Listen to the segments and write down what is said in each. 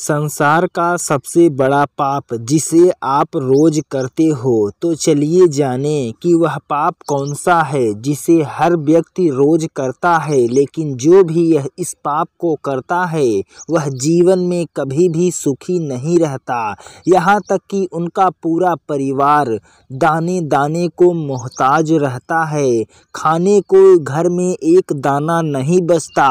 संसार का सबसे बड़ा पाप जिसे आप रोज़ करते हो तो चलिए जानें कि वह पाप कौन सा है जिसे हर व्यक्ति रोज़ करता है लेकिन जो भी यह इस पाप को करता है वह जीवन में कभी भी सुखी नहीं रहता यहाँ तक कि उनका पूरा परिवार दाने दाने को मोहताज रहता है खाने को घर में एक दाना नहीं बचता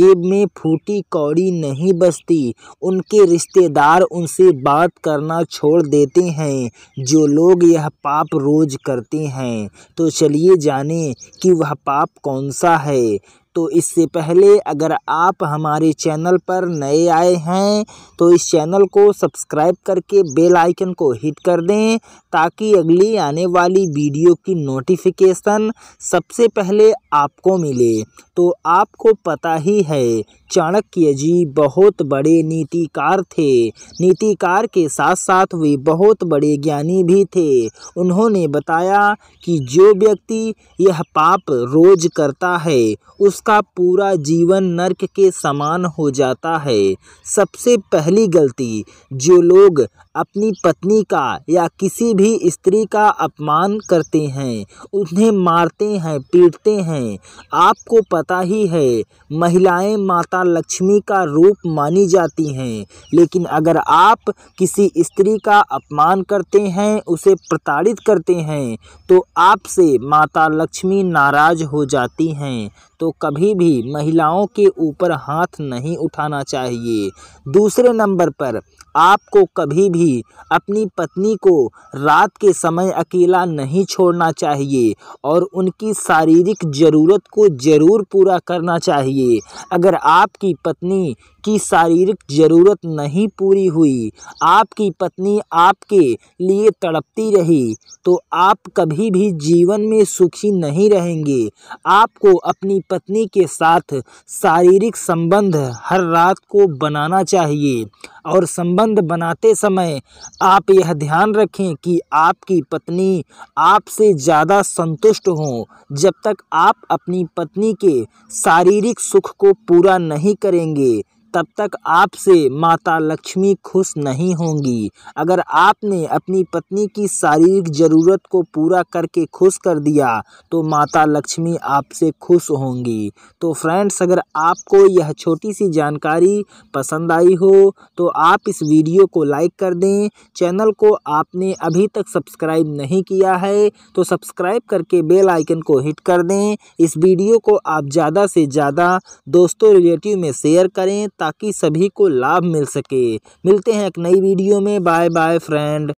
जेब में फूटी कौड़ी नहीं बचती उन उनके रिश्तेदार उनसे बात करना छोड़ देते हैं जो लोग यह पाप रोज़ करते हैं तो चलिए जानें कि वह पाप कौन सा है तो इससे पहले अगर आप हमारे चैनल पर नए आए हैं तो इस चैनल को सब्सक्राइब करके बेल आइकन को हिट कर दें ताकि अगली आने वाली वीडियो की नोटिफिकेशन सबसे पहले आपको मिले तो आपको पता ही है चाणक्य जी बहुत बड़े नीतिकार थे नीतिकार के साथ साथ वे बहुत बड़े ज्ञानी भी थे उन्होंने बताया कि जो व्यक्ति यह पाप रोज करता है उस उसका पूरा जीवन नर्क के समान हो जाता है सबसे पहली गलती जो लोग अपनी पत्नी का या किसी भी स्त्री का अपमान करते हैं उन्हें मारते हैं पीटते हैं आपको पता ही है महिलाएं माता लक्ष्मी का रूप मानी जाती हैं लेकिन अगर आप किसी स्त्री का अपमान करते हैं उसे प्रताड़ित करते हैं तो आपसे माता लक्ष्मी नाराज हो जाती हैं तो कभी कभी भी महिलाओं के ऊपर हाथ नहीं उठाना चाहिए दूसरे नंबर पर आपको कभी भी अपनी पत्नी को रात के समय अकेला नहीं छोड़ना चाहिए और उनकी शारीरिक ज़रूरत को ज़रूर पूरा करना चाहिए अगर आपकी पत्नी की शारीरिक ज़रूरत नहीं पूरी हुई आपकी पत्नी आपके लिए तड़पती रही तो आप कभी भी जीवन में सुखी नहीं रहेंगे आपको अपनी पत्नी पत्नी के साथ शारीरिक संबंध हर रात को बनाना चाहिए और संबंध बनाते समय आप यह ध्यान रखें कि आपकी पत्नी आपसे ज़्यादा संतुष्ट हो जब तक आप अपनी पत्नी के शारीरिक सुख को पूरा नहीं करेंगे तब तक आपसे माता लक्ष्मी खुश नहीं होंगी अगर आपने अपनी पत्नी की शारीरिक ज़रूरत को पूरा करके खुश कर दिया तो माता लक्ष्मी आपसे खुश होंगी तो फ्रेंड्स अगर आपको यह छोटी सी जानकारी पसंद आई हो तो आप इस वीडियो को लाइक कर दें चैनल को आपने अभी तक सब्सक्राइब नहीं किया है तो सब्सक्राइब करके बेल आइकन को हिट कर दें इस वीडियो को आप ज़्यादा से ज़्यादा दोस्तों रिलेटिव में शेयर करें ताकि सभी को लाभ मिल सके मिलते हैं एक नई वीडियो में बाय बाय फ्रेंड